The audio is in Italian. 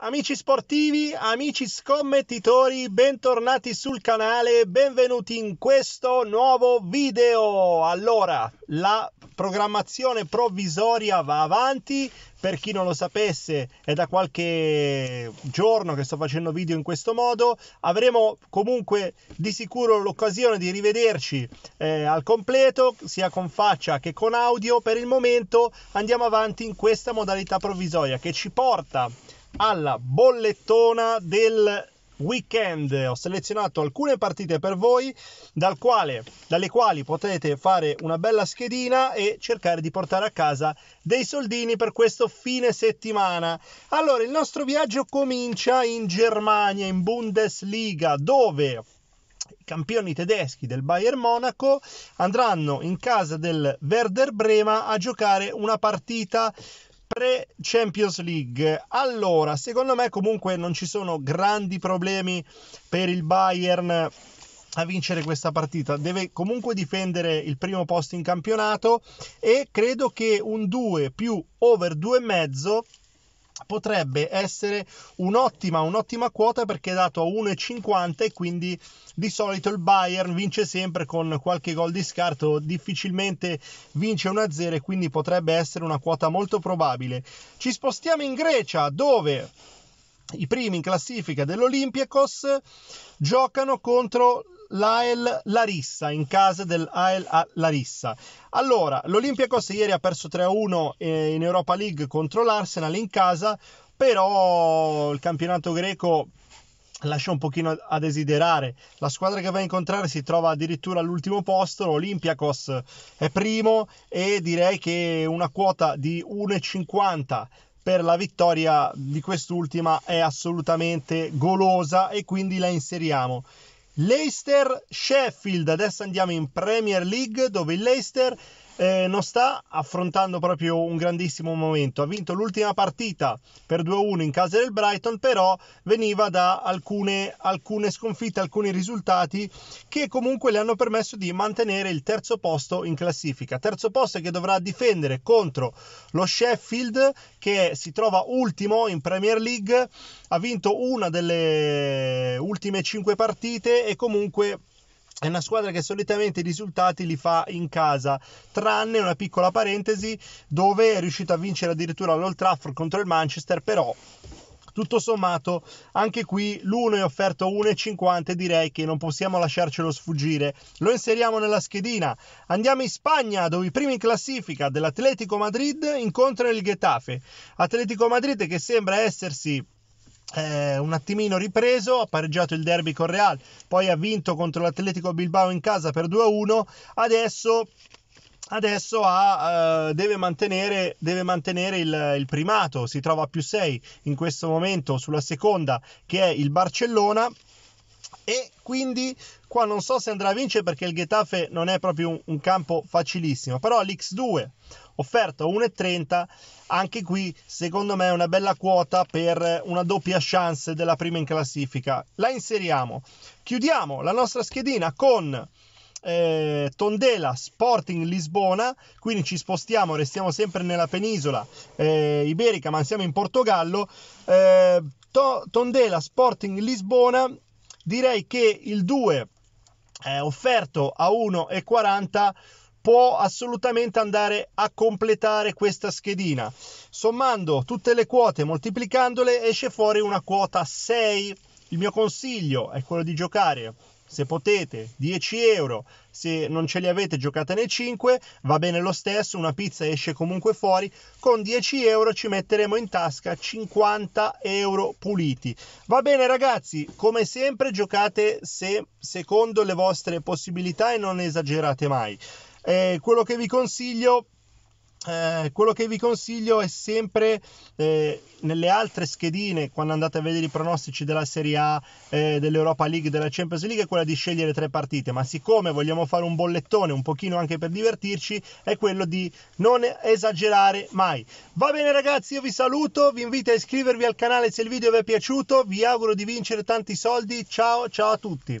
Amici sportivi, amici scommettitori, bentornati sul canale, benvenuti in questo nuovo video. Allora, la programmazione provvisoria va avanti, per chi non lo sapesse è da qualche giorno che sto facendo video in questo modo, avremo comunque di sicuro l'occasione di rivederci eh, al completo, sia con faccia che con audio. Per il momento andiamo avanti in questa modalità provvisoria che ci porta alla bollettona del weekend. Ho selezionato alcune partite per voi, dal quale, dalle quali potete fare una bella schedina e cercare di portare a casa dei soldini per questo fine settimana. Allora, il nostro viaggio comincia in Germania, in Bundesliga, dove i campioni tedeschi del Bayern Monaco andranno in casa del Werder Brema a giocare una partita mentre Champions League, allora, secondo me comunque non ci sono grandi problemi per il Bayern a vincere questa partita. Deve comunque difendere il primo posto in campionato e credo che un 2 più over 2,5 potrebbe essere un'ottima, un'ottima quota perché è dato a 1,50 e quindi di solito il Bayern vince sempre con qualche gol di scarto, difficilmente vince 1-0 e quindi potrebbe essere una quota molto probabile. Ci spostiamo in Grecia dove i primi in classifica dell'Olympiakos giocano contro l'Ael Larissa in casa dell'Ael Larissa. Allora, l'Olympiacos ieri ha perso 3-1 eh, in Europa League contro l'Arsenal in casa, però il campionato greco lascia un pochino a desiderare. La squadra che va a incontrare si trova addirittura all'ultimo posto, l'Olympiacos è primo e direi che una quota di 1,50 per la vittoria di quest'ultima è assolutamente golosa e quindi la inseriamo. Leicester Sheffield. Adesso andiamo in Premier League dove il Leicester eh, non sta affrontando proprio un grandissimo momento. Ha vinto l'ultima partita per 2-1 in casa del Brighton, però veniva da alcune, alcune sconfitte, alcuni risultati che comunque le hanno permesso di mantenere il terzo posto in classifica. Terzo posto che dovrà difendere contro lo Sheffield che si trova ultimo in Premier League, ha vinto una delle ultime 5 partite e comunque è una squadra che solitamente i risultati li fa in casa, tranne una piccola parentesi dove è riuscito a vincere addirittura all'Old Trafford contro il Manchester, però tutto sommato anche qui l'1 è offerto 1,50 direi che non possiamo lasciarcelo sfuggire lo inseriamo nella schedina andiamo in Spagna dove i primi in classifica dell'Atletico Madrid incontrano il Getafe Atletico Madrid che sembra essersi eh, un attimino ripreso, ha pareggiato il derby con Real, poi ha vinto contro l'Atletico Bilbao in casa per 2-1, adesso, adesso ha, eh, deve mantenere, deve mantenere il, il, primato, si trova a più 6 in questo momento sulla seconda che è il Barcellona e quindi Qua non so se andrà a vincere perché il Getafe non è proprio un, un campo facilissimo, però l'X2 offerta 1,30, anche qui secondo me è una bella quota per una doppia chance della prima in classifica. La inseriamo. Chiudiamo la nostra schedina con eh, Tondela Sporting Lisbona, quindi ci spostiamo, restiamo sempre nella penisola eh, iberica, ma siamo in Portogallo. Eh, to- Tondela Sporting Lisbona, direi che il 2 eh, offerto a 1,40 può assolutamente andare a completare questa schedina. Sommando tutte le quote, moltiplicandole, esce fuori una quota 6. Il mio consiglio è quello di giocare se potete 10 euro se non ce li avete giocate nei 5 va bene lo stesso una pizza esce comunque fuori con 10 euro ci metteremo in tasca 50 euro puliti va bene ragazzi come sempre giocate se, secondo le vostre possibilità e non esagerate mai eh, quello che vi consiglio eh, quello che vi consiglio è sempre eh, nelle altre schedine, quando andate a vedere i pronostici della Serie A, eh, dell'Europa League, della Champions League, è quella di scegliere tre partite, ma siccome vogliamo fare un bollettone un pochino anche per divertirci, è quello di non esagerare mai. Va bene ragazzi, io vi saluto, vi invito a iscrivervi al canale se il video vi è piaciuto, vi auguro di vincere tanti soldi, ciao ciao a tutti.